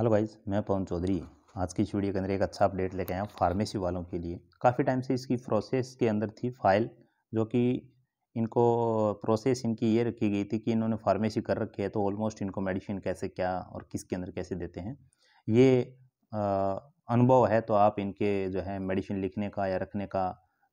hello guys मैं पवन चौधरी आज की इस वीडियो के अंदर एक अच्छा अपडेट लेके आया फार्मेसी वालों के लिए काफ़ी टाइम से इसकी प्रोसेस के अंदर थी फाइल जो कि इनको प्रोसेस इनकी ये रखी गई थी कि इन्होंने फार्मेसी कर रखी है तो ऑलमोस्ट इनको मेडिसिन कैसे क्या और किसके अंदर कैसे देते हैं ये अनुभव है तो आप इनके जो है मेडिसिन लिखने का या रखने का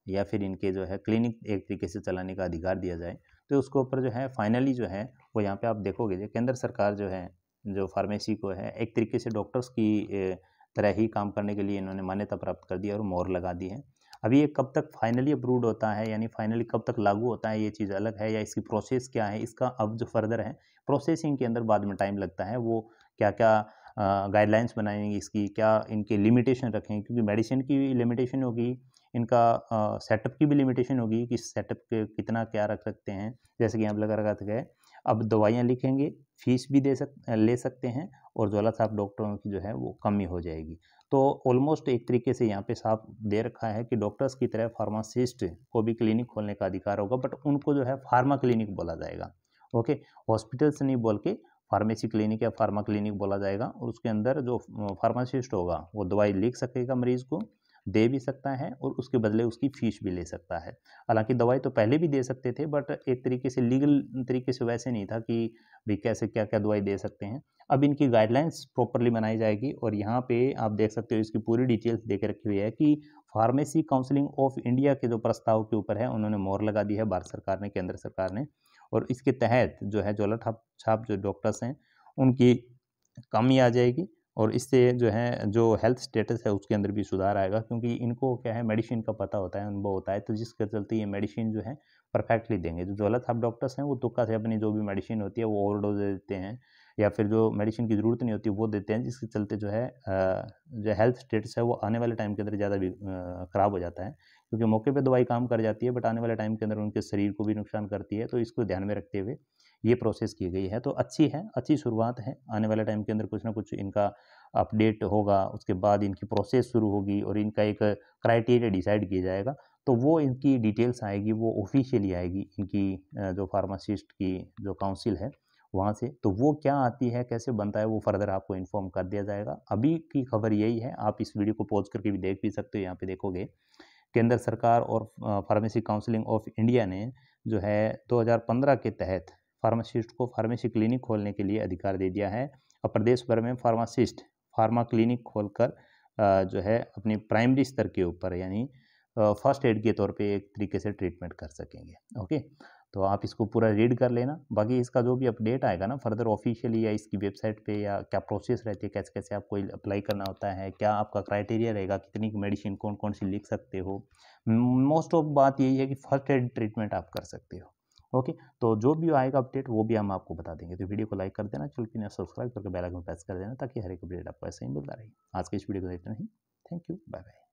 या फिर इनके जो है क्लिनिक एक तरीके से चलाने का अधिकार दिया जाए तो उसके ऊपर जो है फाइनली जो है वो यहाँ पे आप देखोगे केंद्र सरकार जो है जो फार्मेसी को है एक तरीके से डॉक्टर्स की तरह ही काम करने के लिए इन्होंने मान्यता प्राप्त कर दी और मोर लगा दी है अभी ये कब तक फाइनली अप्रूव्ड होता है यानी फाइनली कब तक लागू होता है ये चीज़ अलग है या इसकी प्रोसेस क्या है इसका अब जो फर्दर है प्रोसेसिंग के अंदर बाद में टाइम लगता है वो क्या क्या गाइडलाइंस बनाएंगे इसकी क्या इनके लिमिटेशन रखें क्योंकि मेडिसिन की लिमिटेशन होगी इनका सेटअप की भी लिमिटेशन होगी कि सेटअप के कितना क्या रख सकते हैं जैसे कि आप लगा रखा गए अब दवाइयाँ लिखेंगे फीस भी दे सक ले सकते हैं और ज्वाला साहब डॉक्टरों की जो है वो कमी हो जाएगी तो ऑलमोस्ट एक तरीके से यहाँ पे साफ दे रखा है कि डॉक्टर्स की तरह फार्मासिस्ट को भी क्लिनिक खोलने का अधिकार होगा बट उनको जो है फार्मा क्लिनिक बोला जाएगा ओके हॉस्पिटल से नहीं बोल के फार्मेसी क्लिनिक या फार्मा क्लिनिक बोला जाएगा और उसके अंदर जो फार्मासिस्ट होगा वो दवाई लिख सकेगा मरीज़ को दे भी सकता है और उसके बदले उसकी फ़ीस भी ले सकता है हालांकि दवाई तो पहले भी दे सकते थे बट एक तरीके से लीगल तरीके से वैसे नहीं था कि भी कैसे क्या क्या दवाई दे सकते हैं अब इनकी गाइडलाइंस प्रॉपरली बनाई जाएगी और यहाँ पे आप देख सकते हो इसकी पूरी डिटेल्स दे के रखी हुई है कि फार्मेसी काउंसिलिंग ऑफ इंडिया के जो प्रस्ताव के ऊपर है उन्होंने मोहर लगा दी है भारत सरकार ने केंद्र सरकार ने और इसके तहत जो है ज्वाला छाप जो डॉक्टर्स हैं उनकी कमी आ जाएगी और इससे जो है जो हेल्थ स्टेटस है उसके अंदर भी सुधार आएगा क्योंकि इनको क्या है मेडिसिन का पता होता है अनुभव होता है तो जिसके चलते ये मेडिसिन जो है परफेक्टली देंगे जो गलत साहब डॉक्टर्स हैं वो तुक्का से अपनी जो भी मेडिसिन होती है वो ओवरडोज दे देते हैं या फिर जो मेडिसिन की ज़रूरत नहीं होती वो देते हैं जिसके चलते जो है जो हेल्थ स्टेटस है वो आने वाले टाइम के अंदर ज़्यादा भी ख़राब हो जाता है क्योंकि मौके पर दवाई काम कर जाती है बट आने वाले टाइम के अंदर उनके शरीर को भी नुकसान करती है तो इसको ध्यान में रखते हुए ये प्रोसेस की गई है तो अच्छी है अच्छी शुरुआत है आने वाले टाइम के अंदर कुछ ना कुछ इनका अपडेट होगा उसके बाद इनकी प्रोसेस शुरू होगी और इनका एक क्राइटेरिया डिसाइड किया जाएगा तो वो इनकी डिटेल्स आएगी वो ऑफिशियली आएगी इनकी जो फार्मासिस्ट की जो काउंसिल है वहाँ से तो वो क्या आती है कैसे बनता है वो फर्दर आपको इन्फॉर्म कर दिया जाएगा अभी की खबर यही है आप इस वीडियो को पॉज करके भी देख भी सकते हो यहाँ पे देखोगे केंद्र सरकार और फार्मेसी काउंसिलिंग ऑफ इंडिया ने जो है 2015 के तहत फार्मासिस्ट को फार्मेसी क्लिनिक खोलने के लिए अधिकार दे दिया है और प्रदेश भर में फार्मासिस्ट फार्मा क्लिनिक खोलकर जो है अपनी प्राइमरी स्तर के ऊपर यानी फर्स्ट एड के तौर पे एक तरीके से ट्रीटमेंट कर सकेंगे ओके तो आप इसको पूरा रीड कर लेना बाकी इसका जो भी अपडेट आएगा ना फर्दर ऑफिशियली या इसकी वेबसाइट पे या क्या प्रोसेस रहती है कैसे कैसे आपको अप्लाई करना होता है क्या आपका क्राइटेरिया रहेगा कितनी मेडिसिन कौन कौन सी लिख सकते हो मोस्ट ऑफ बात यही है कि फर्स्ट एड ट्रीटमेंट आप कर सकते हो ओके तो जो भी आएगा अपडेट वो भी हम आपको बता देंगे तो वीडियो को लाइक कर देना चल पीना सब्सक्राइब करके बेल आइकन प्रेस कर देना ताकि हर एक अपडेट आपको ऐसे ही मिलता रहे आज के इस वीडियो को देखते ही थैंक यू बाय बाय